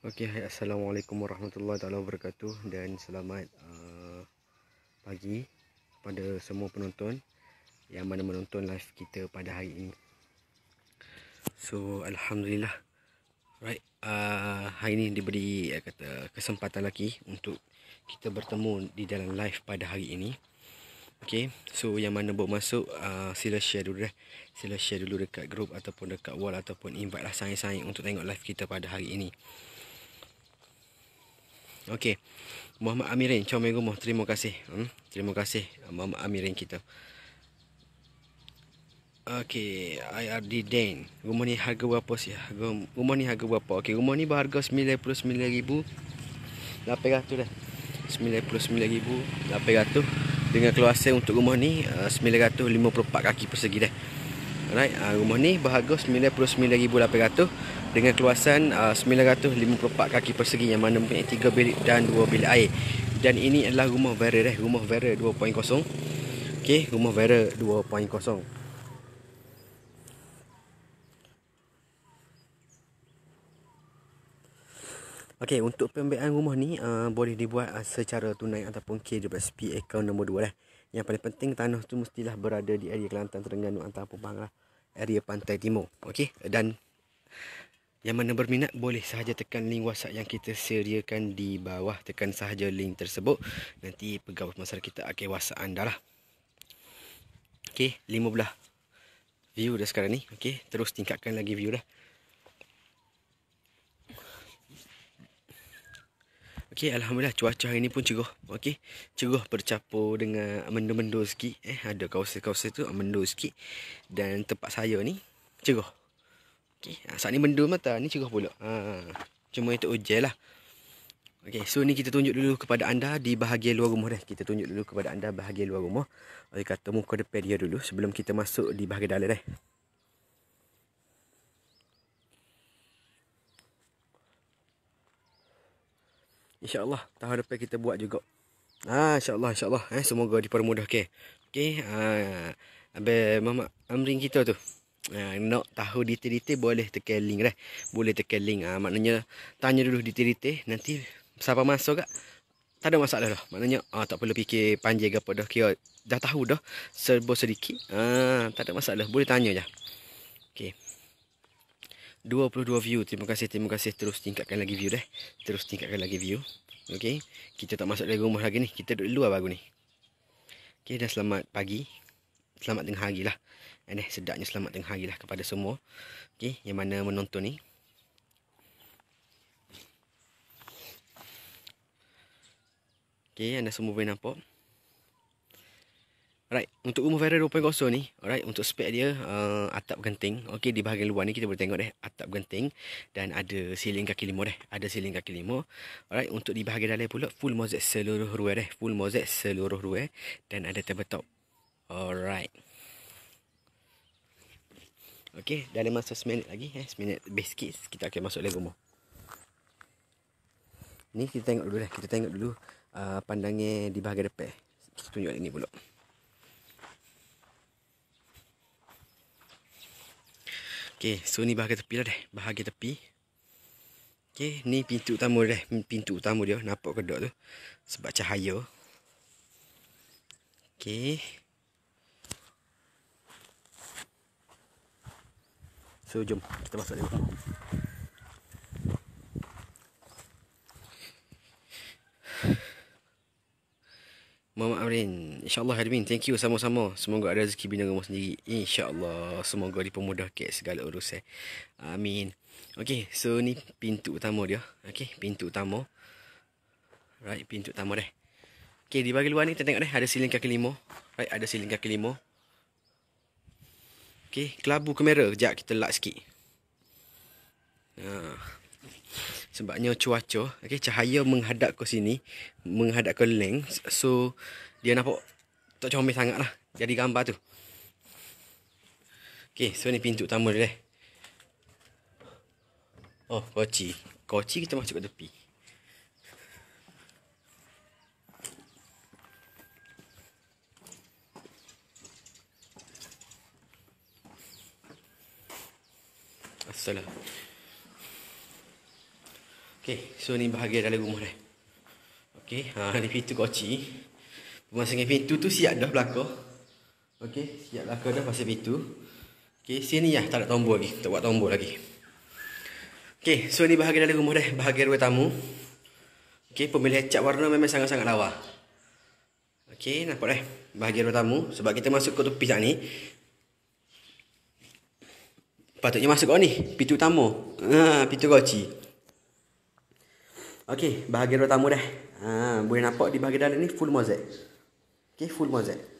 Okey, assalamualaikum warahmatullahi taala wabarakatuh dan selamat uh, pagi pada semua penonton yang mana menonton live kita pada hari ini. So, alhamdulillah. Right, uh, hari ini diberi uh, kata kesempatan lagi untuk kita bertemu di dalam live pada hari ini. Okey, so yang mana baru masuk uh, sila share dulu dah. Eh. Sila share dulu dekat group ataupun dekat wall ataupun invite lah sayang-sayang untuk tengok live kita pada hari ini. Okey. Muhammad Amirin, Comel Gumoh, terima kasih. Hmm? Terima kasih uh, Muhammad Amirin kita. Okey, IRD Dan. Rumah ni harga berapa sih? Harga rumah ni harga berapa? Okey, rumah ni berharga 99,000. 800 dah. 99,000 800 dengan keluasan untuk rumah ni uh, 954 kaki persegi dah. Alright, uh, rumah ni berharga 99,800 dengan keluasan uh, 954 kaki persegi yang mana mempunyai tiga bilik dan dua bilik air dan ini adalah rumah Vera eh rumah Vera 2.0 okey rumah Vera 2.0 Okey untuk pembiayaan rumah ni uh, boleh dibuat uh, secara tunai ataupun KWSP account nombor 2 lah. Yang paling penting tanah tu mestilah berada di area Kelantan Terengganu antara Pahang lah. Area Pantai Timur. Okey dan yang mana berminat boleh sahaja tekan link WhatsApp yang kita sediakan di bawah. Tekan sahaja link tersebut. Nanti pegawai pemasaran kita akan WhatsApp anda lah. Okey, 15 view dah sekarang ni. Okey, terus tingkatkan lagi view dah. Okey, alhamdulillah cuaca hari ni pun cerah. Okey. Cerah bercampur dengan mendung-mendung sikit. Eh, ada kawasan-kawasan tu mendung sikit dan tempat saya ni cerah. Okey, ha, saat ni mendung mata, ni cerah pula. Ha, cuma itu ujel lah. Okey, so ni kita tunjuk dulu kepada anda di bahagian luar rumah dah. Kita tunjuk dulu kepada anda bahagian luar rumah. Okey, kata muka depan dia dulu sebelum kita masuk di bahagian dalam dah. Allah, tahun depan kita buat juga. Ha, ah, Insya Allah. Eh, semoga dipermudahkan. Okey, okay, ha, Abang Mama Amrin kita tu. Ah, nak tahu detail-detail boleh tekan link dah. Boleh tekan link. Ha, maknanya tanya dulu detail-detail. Nanti siapa masuk kat. Tak ada masalah dah. Maknanya ha, tak perlu fikir panjang apa dah. Kira dah tahu dah. Serba sedikit. Ha, tak ada masalah. Boleh tanya je. Okay. 22 view. Terima kasih. Terima kasih. Terus tingkatkan lagi view dah. Terus tingkatkan lagi view. Okay. Kita tak masuk lagi rumah lagi ni. Kita duduk luar baru ni. Okay. Dah selamat pagi. Selamat tengah hari lah. Aneh sedapnya selamat tengah hari lah kepada semua okay, Yang mana menonton ni Okay, anda semua boleh nampak Alright, untuk rumah viral 2.0 ni Alright, untuk spek dia uh, Atap genting Okay, di bahagian luar ni kita boleh tengok deh Atap genting Dan ada siling kaki lima deh Ada siling kaki lima Alright, untuk di bahagian dalam pula Full mozek seluruh ruai deh Full mozek seluruh ruai Dan ada tabletop Alright Okey, dalam masa seminit lagi eh, 1 lebih sikit kita akan masuk dalam rumah. Ni kita tengok dulu lah. Kita tengok dulu uh, pandangnya di bahagian depan. Kita tunjuk ini pula. Okey, so ni bahagian tepi lah deh. Bahagian tepi. Okey, ni pintu utama deh. Pintu utama dia nampak kedok tu. Sebab cahaya. Okey. So jom kita masuk dulu. Mama Amrin InsyaAllah Hadmin Thank you sama-sama Semoga ada rezeki bina rumah sendiri InsyaAllah Semoga dipermudahkan segala urusan eh. Amin Okay So ni pintu utama dia Okay Pintu utama Right Pintu utama dah Okay di bahagian luar ni Kita tengok dah Ada siling kaki lima Right Ada siling kaki lima Okey, kelabu kamera sekejap kita lock sikit. Nah. Ha. Sebabnya cuaca, okey cahaya menghadap ke sini, menghadap ke leng. So dia nampak tak comel lah, jadi gambar tu. Okey, so ni pintu utama dia. Eh. Oh, koci. Koci kita masuk ke tepi. Salah. Okey, so ni bahagian dalam rumah dia. Okey, ha ni pintu koci. Pemasangan pintu tu siap dah belakang. Okey, siap belakang dah pasal pintu. Okey, sini ya, tak ada tombol lagi. Tak buat tombol lagi. Okey, so ni bahagian dalam rumah dia, bahagian ruang tamu. Okey, pemilihan cat warna memang sangat-sangat lawa. Okey, nampak dah. Eh? Bahagian ruang tamu sebab kita masuk ke tepi sat ni, Patutnya masuk kau ni Pintu utama ha, Pintu goci Okay Bahagian ruang tamu dah ha, Boleh nampak di bahagian dalam ni Full mozek Okay full mozek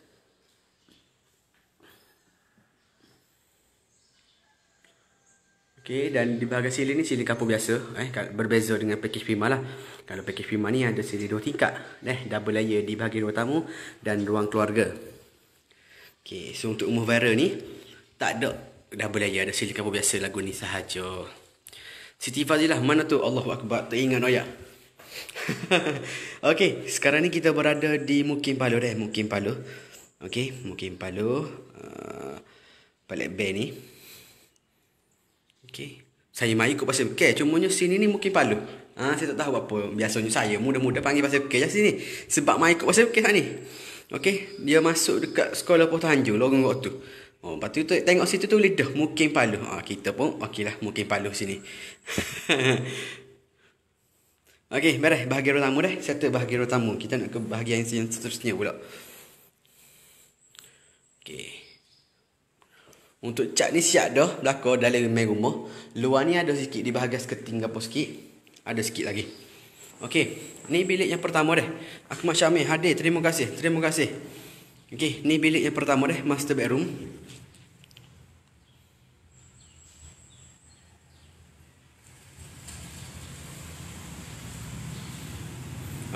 Okay, dan di bahagian siling ni siling kapur biasa eh berbeza dengan pakej Fima lah. Kalau pakej Fima ni ada siling dua tingkat eh double layer di bahagian ruang tamu dan ruang keluarga. Okay, so untuk rumah viral ni tak ada Dah boleh ya, dah silakan biasa lagu ni sahaja. Siti Fazilah, mana tu Allah Akbar, ingat oya. okay, sekarang ni kita berada di Mukim PALU deh, Mukim PALU. Okay, Mukim PALU. Uh, Palet Bay ni. Okay. Saya main ikut pasal Okay, cumanya sini ni Mukim PALU. Ha, saya tak tahu apa. Biasanya saya muda-muda panggil pasal Okay, jadi sini. Sebab mai ikut pasal Okay, sana ni. Okay, dia masuk dekat sekolah Pertahanju, lorong waktu tu. Oh, lepas tu, tu tengok situ tu boleh dah mungkin paluh. Ha, kita pun okey lah mungkin paluh sini. Okey, beres bahagian utama dah. satu bahagian utama. Kita nak ke bahagian yang seterusnya pula. Okey. Untuk cat ni siap dah berlaku dalam main rumah. Luar ni ada sikit di bahagian seketing apa sikit. Ada sikit lagi. Okey. Ni bilik yang pertama dah. Ahmad Syamil hadir. Terima kasih. Terima kasih. Okey. Ni bilik yang pertama dah. Master bedroom.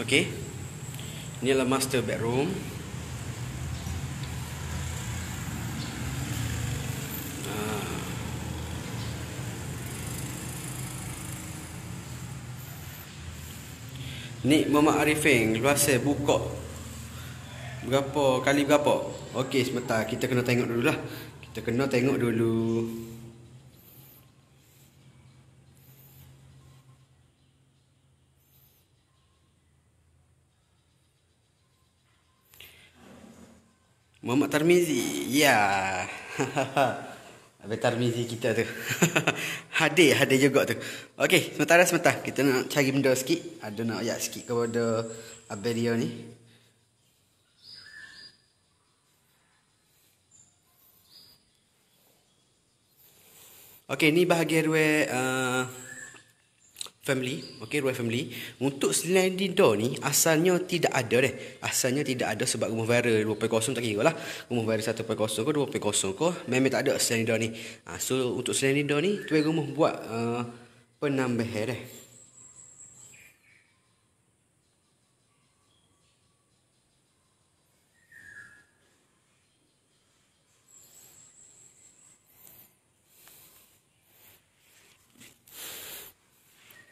Okey. Ini adalah master bedroom. Ah. Ni Mama Arifin Luasa buka Berapa Kali berapa Okey sebentar Kita kena tengok dulu lah Kita kena tengok dulu Muhammad Tarmizi. Ya. Abang Tarmizi kita tu. hadir, hadir juga tu. Okey, sementara sementara kita nak cari benda sikit. Ada nak ayat sikit kepada Abang dia ni. Okey, ni bahagian ruai uh, family, okay, royal family. Untuk sliding door ni asalnya tidak ada deh. Asalnya tidak ada sebab rumah viral 2.0 tak kira lah. Rumah viral 1.0 ke 2.0 ke memang tak ada sliding door ni. Ha, so untuk sliding door ni tu rumah buat uh, penambahan deh. Eh.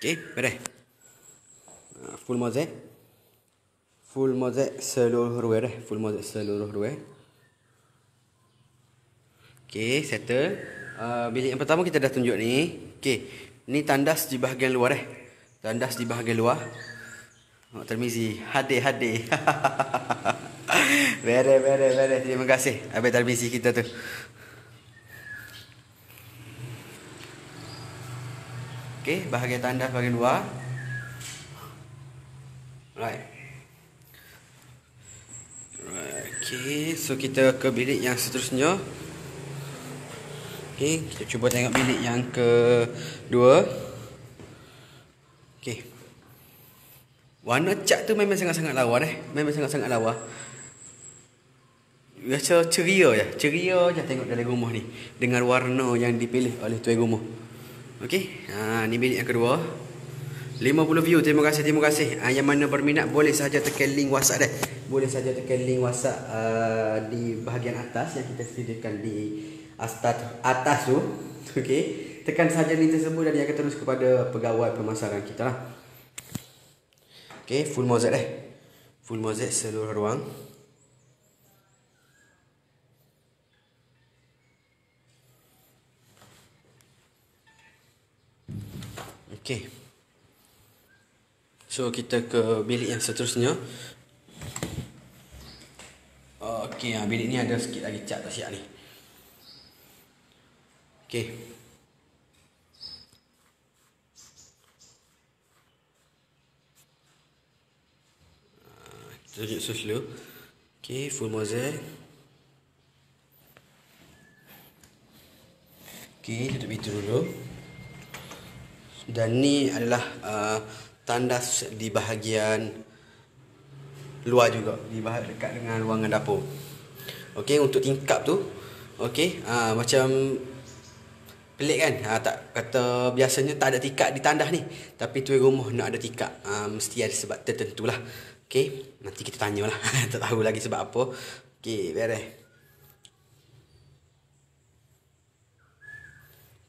Ok, prêt. Ha, full mozet. Full mozet seluruh ruwet. Full mozet seluruh ruwet. Ok, settle. Uh, bilik yang pertama kita dah tunjuk ni. Ok, ni tandas di bahagian luar eh. Tandas di bahagian luar. Oh, termizi. Hadir, hadir. beres, beres. very. Terima kasih. Habis termizi kita tu. Okey, bahagian tandas bahagian luar. Right. Okay, so kita ke bilik yang seterusnya. Okay, kita cuba tengok bilik yang kedua. Okay. Warna cat tu memang sangat-sangat lawa eh. Memang sangat-sangat lawa. Rasa ceria je. Ceria je tengok dari rumah ni. Dengan warna yang dipilih oleh tuan rumah. Okey, ha ni bilik yang kedua. 50 view. Terima kasih, terima kasih. Ha, yang mana berminat boleh saja tekan link WhatsApp dah. Boleh saja tekan link WhatsApp uh, di bahagian atas yang kita sediakan di atas atas tu. Okey. Tekan saja link tersebut dan dia akan terus kepada pegawai pemasaran kita lah. Okey, full mozek dah. Full mozek seluruh ruang. Okay. So kita ke bilik yang seterusnya. Okay, ah, bilik ni ada sikit lagi cat tak siap ni. Okay. Ah, kita tunjuk sos dulu. Okay, full mozzarella. Okay, tutup pintu dulu dan ni adalah uh, tandas di bahagian luar juga di bahagian dekat dengan ruangan dapur okey untuk tingkap tu okey uh, macam pelik kan uh, tak kata biasanya tak ada tingkap di tandas ni tapi tuai rumah nak ada tingkap uh, mesti ada sebab tertentulah okey nanti kita tanyalah tak tahu lagi sebab apa okey beres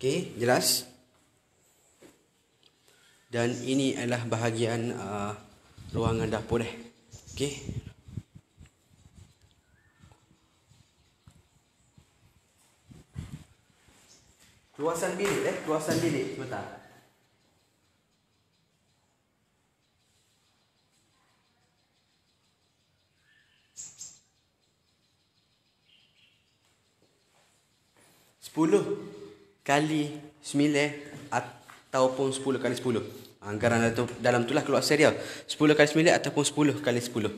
Okay, jelas dan ini adalah bahagian uh, ruangan dapur eh. Okey. Luasan bilik eh, luasan bilik sebentar. Sepuluh kali sembilan atau ataupun 10 kali 10. Ha, anggaran dalam dalam itulah keluar seri dia. 10 kali 9 ataupun 10 kali 10.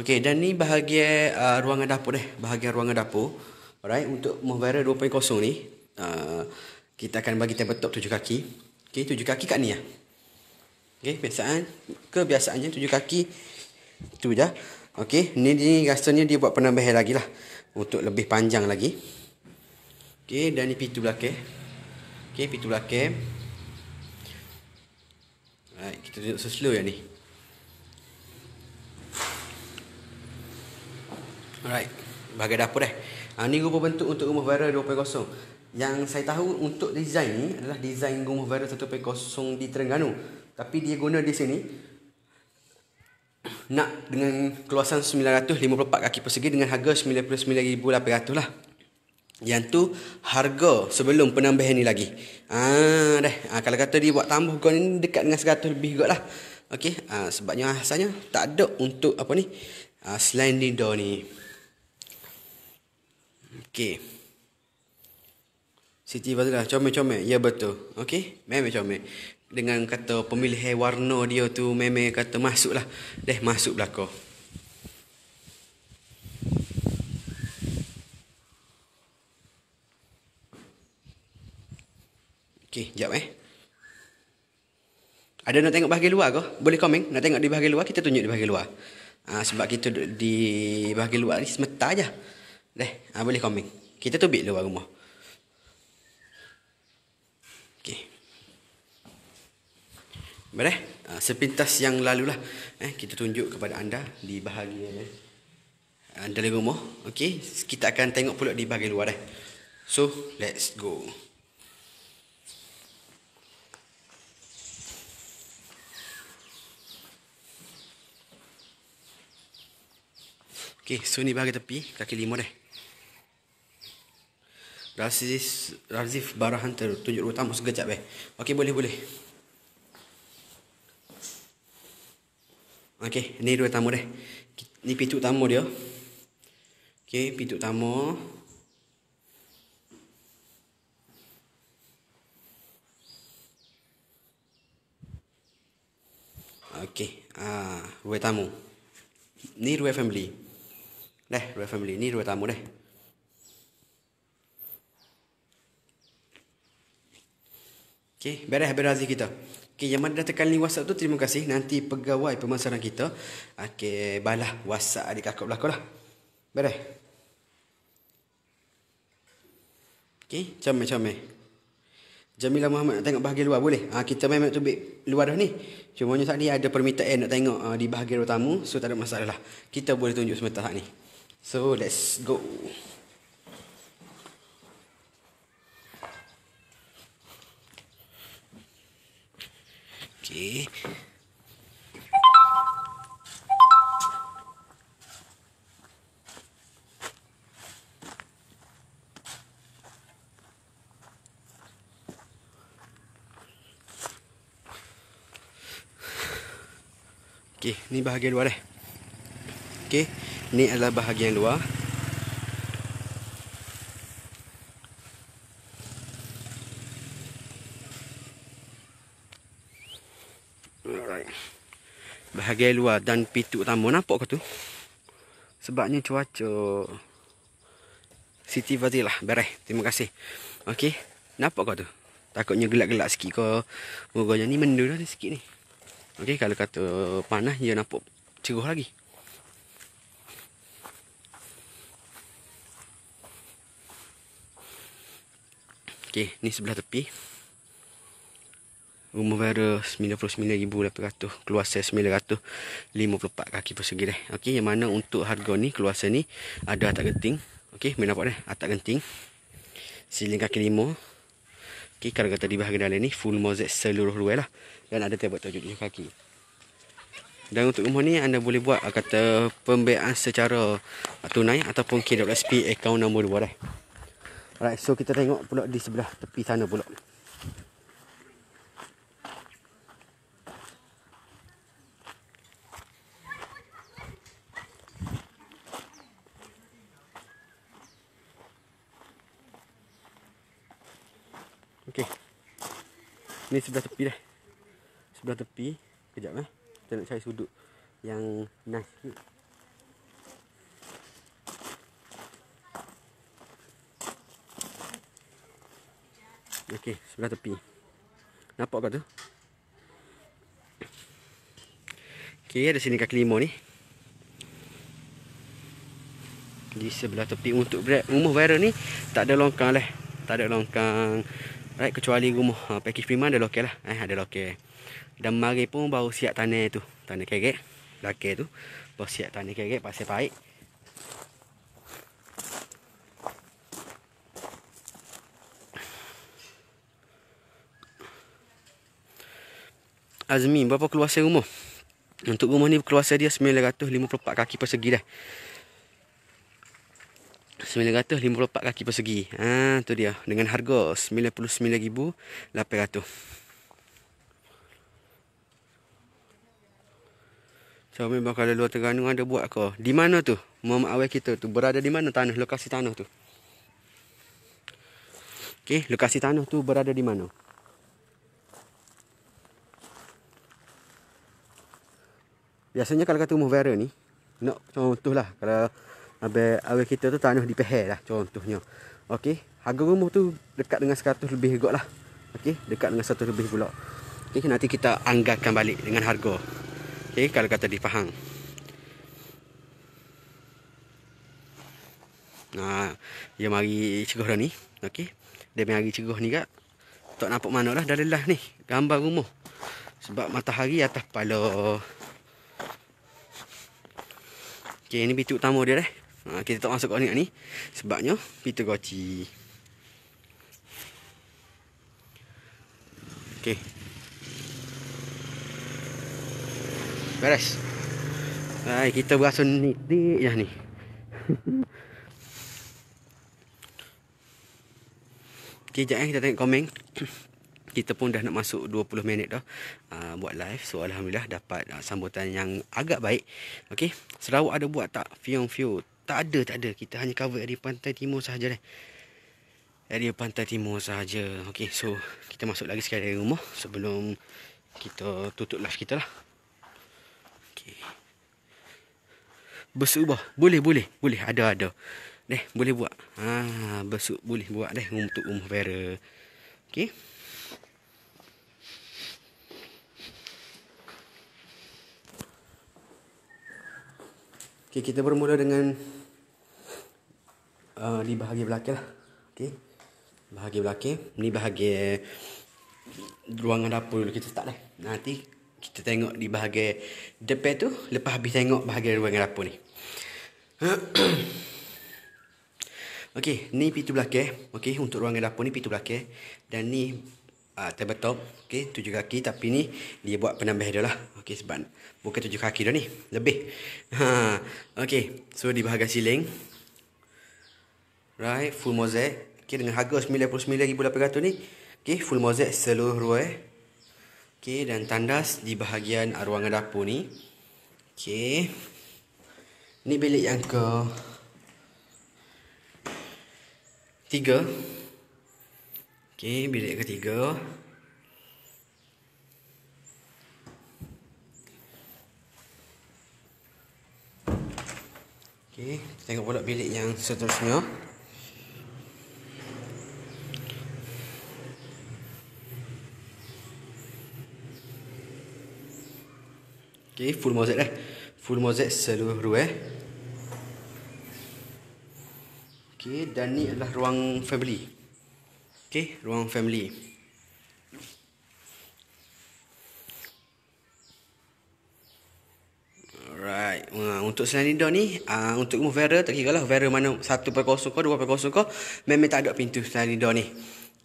Okey, dan ni bahagian uh, ruangan dapur deh, bahagian ruangan dapur. Alright, untuk Movera 2.0 ni, uh, kita akan bagi tabletop tujuh kaki. Okey, tujuh kaki kat ni lah. Okey, kebiasaan, kebiasaannya tujuh kaki tu je. Okey, ni, ni rasanya dia buat penambahan lagi lah. Untuk lebih panjang lagi. Okey, dan ni pintu belakang. Okey, pintu belakang. Alright, kita duduk slow-slow yang ni. Alright, bahagian dapur eh. Ha, ni rupa bentuk untuk rumah viral 2.0. Yang saya tahu untuk desain ni adalah desain rumah viral 1.0 di Terengganu. Tapi dia guna di sini. Nak dengan keluasan 954 kaki persegi dengan harga RM99,800 lah yang tu harga sebelum penambahan ni lagi. Ah dah. Ah kalau kata dia buat tambah kau ni dekat dengan 100 lebih juga lah. Okey. Ah sebabnya asalnya tak ada untuk apa ni? Ah sliding door ni. Okey. Siti Fazlah comel-comel. Ya betul. Okey. Memang comel. Dengan kata pemilihan warna dia tu memang kata masuklah. Dah masuk belakang. Okey, jap eh. Ada nak tengok bahagian luar ke? Boleh komen. Nak tengok di bahagian luar, kita tunjuk di bahagian luar. Ha, sebab kita di bahagian luar ni semeta je. Leh, ha, boleh komen. Kita tu tubik luar rumah. Okey. Boleh? Ah, sepintas yang lalu lah. Eh, kita tunjuk kepada anda di bahagian eh, dalam rumah. Okey. Kita akan tengok pula di bahagian luar Eh. So, let's go. Okey, so ni bahagian tepi, kaki lima deh. Razif, Razif Barahan tunjuk ruang tamu sekejap eh. Okey, boleh, boleh. Okey, ni ruang tamu deh. Ni pintu tamu dia. Okey, pintu tamu. Okey, ah, uh, ruang tamu. Ni ruang family. Nah, ruang family ini ruang tamu nih. Okey, beres berazi kita. Okey, yang mana dah tekan link WhatsApp tu terima kasih. Nanti pegawai pemasaran kita okey balah WhatsApp adik kakak belakang lah. Beres. Okey, jom jom. Jamilah Muhammad nak tengok bahagian luar boleh? Ha, kita memang tu luar dah ni. Cuma saat ni ada permintaan nak tengok uh, di bahagian utama. So tak ada masalah lah. Kita boleh tunjuk sebentar saat lah ni. So let's go. Okay. Okay, ni bahagian luar eh. Okay. Ini adalah bahagian luar. Bahagian luar dan pintu utama nampak ke tu? Sebabnya cuaca Siti Fazilah bereh. Terima kasih. Okey. Nampak ke tu? Takutnya gelap-gelap sikit ke. Gogonya ni mendulah sikit ni. Okey, kalau kata panas dia nampak cerah lagi. Okey, ni sebelah tepi. Rumah viral 99,800. Keluar saya 954 kaki persegi dah. Okay, yang mana untuk harga ni, keluar saya ni, ada atap genting. Okey, main nampak dah. Atak genting. Siling kaki lima. Okey, kalau kata di bahagian dalam ni, full mozek seluruh luar lah. Dan ada tebak tujuh tujuh kaki. Dan untuk rumah ni, anda boleh buat kata pembayaran secara tunai ataupun KWSP account nombor dua dah. Eh. Alright, so kita tengok pula di sebelah tepi sana pula. Okay. Ni sebelah tepi dah. Sebelah tepi. Kejap eh. Kita nak cari sudut yang nice sikit. Okey, sebelah tepi. Nampak kau tu? Okey, ada sini kaki lima ni. Di sebelah tepi untuk berat rumah viral ni tak ada longkang leh. Tak ada longkang. Right, kecuali rumah. Ha, package prima ada loket lah. Eh, ada loket. Dan mari pun baru siap tanah tu. Tanah kerek. Loket tu. Baru siap tanah kerek pasal baik. Azmi berapa keluasan rumah? Untuk rumah ni keluasan dia 954 kaki persegi dah. 954 kaki persegi. Ha tu dia dengan harga 99,800. So memang kalau luar Terengganu ada buat ke? Di mana tu? Muhammad Awai kita tu berada di mana tanah? Lokasi tanah tu? Okay, lokasi tanah tu berada di mana? biasanya kalau kata rumah vera ni nak contoh lah kalau abai kita tu tanah di peher lah contohnya okey harga rumah tu dekat dengan 100 lebih juga lah okey dekat dengan 100 lebih pula okey nanti kita anggarkan balik dengan harga okey kalau kata di Pahang nah dia mari cegah dah ni okey dia mari cegah ni kak tak nampak mana lah dah lelah ni gambar rumah sebab matahari atas kepala Okey, ini pintu utama dia eh. Ha, kita tak masuk kat ni, ni sebabnya pintu goci. Okey. Beres. Hai, kita berasa nitik ya ni. Okey, jap eh kita tengok komen kita pun dah nak masuk 20 minit dah uh, buat live. So alhamdulillah dapat uh, sambutan yang agak baik. Okey. Sarawak ada buat tak? Fiong Fiu. Tak ada, tak ada. Kita hanya cover area pantai timur sahaja dah. Area pantai timur sahaja. Okey. So kita masuk lagi sekali dari rumah sebelum kita tutup live kita lah. Okey. Bersubah. Boleh, boleh. Boleh, ada, ada. Deh, boleh buat. Ha, ah, besok boleh buat deh untuk umur Vera. Okay. Okay, kita bermula dengan uh, di bahagian belakang lah. Okay. Bahagian belakang. Ni bahagian ruangan dapur dulu kita start lah. Nanti kita tengok di bahagian depan tu. Lepas habis tengok bahagian ruangan dapur ni. Okey, ni pintu belakang. Okey, untuk ruangan dapur ni pintu belakang. Dan ni uh, table top okey tujuh kaki tapi ni dia buat penambah dia lah okey sebab bukan tujuh kaki dah ni lebih ha okey so di bahagian siling right full mosaic okey dengan harga 99800 ni okey full mosaic seluruh ruai eh. okey dan tandas di bahagian ruangan dapur ni okey ni bilik yang ke tiga Okey, bilik ketiga. Okey, tengok pula bilik yang seterusnya. Okey, full mozaik eh. Lah. Full mozaik seluruh eh. Okey, dan ni adalah ruang family. Okay, ruang family. Alright, ah, untuk slider ni, uh, untuk umur Vera, tak kira lah Vera mana satu per kosong kau, dua per kosong kau, memang tak ada pintu slider ni.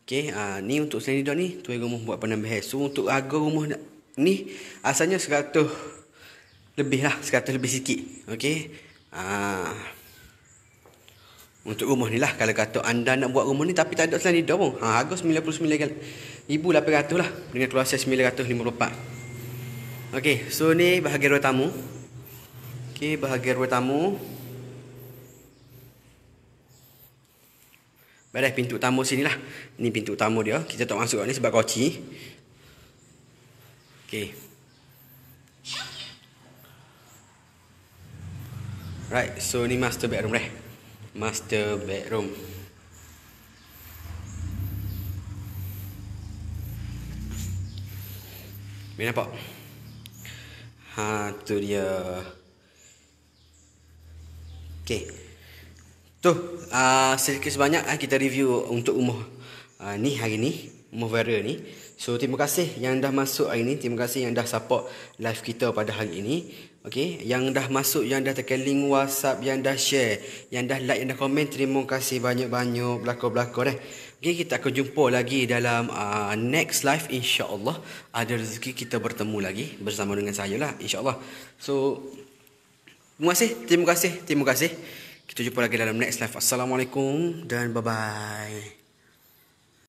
Okay, uh, ah, ni untuk slider ni, tuan rumah buat penambah So, untuk harga rumah ni, asalnya 100 lebih lah, 100 lebih sikit. Okay, uh, untuk rumah ni lah Kalau kata anda nak buat rumah ni Tapi tak ada selain ni pun ha, Harga 99 1800 lah Dengan keluar saya 954 Okay So ni bahagian ruang tamu Okay bahagian ruang tamu Baiklah pintu tamu sini lah Ni pintu tamu dia Kita tak masuk ni sebab koci Okay Right, so ni master bedroom leh master bedroom Boleh nampak? Ha, tu dia Okay Tu, uh, ah, sedikit sebanyak uh, ah, kita review untuk umur uh, ni hari ni Umur Vera ni So, terima kasih yang dah masuk hari ni Terima kasih yang dah support live kita pada hari ini Okey, yang dah masuk, yang dah tekan link WhatsApp, yang dah share, yang dah like, yang dah komen, terima kasih banyak-banyak belakang-belakang eh. Okey, kita akan jumpa lagi dalam uh, next live insya-Allah. Ada rezeki kita bertemu lagi bersama dengan saya lah insya-Allah. So terima kasih, terima kasih, terima kasih. Kita jumpa lagi dalam next live. Assalamualaikum dan bye-bye.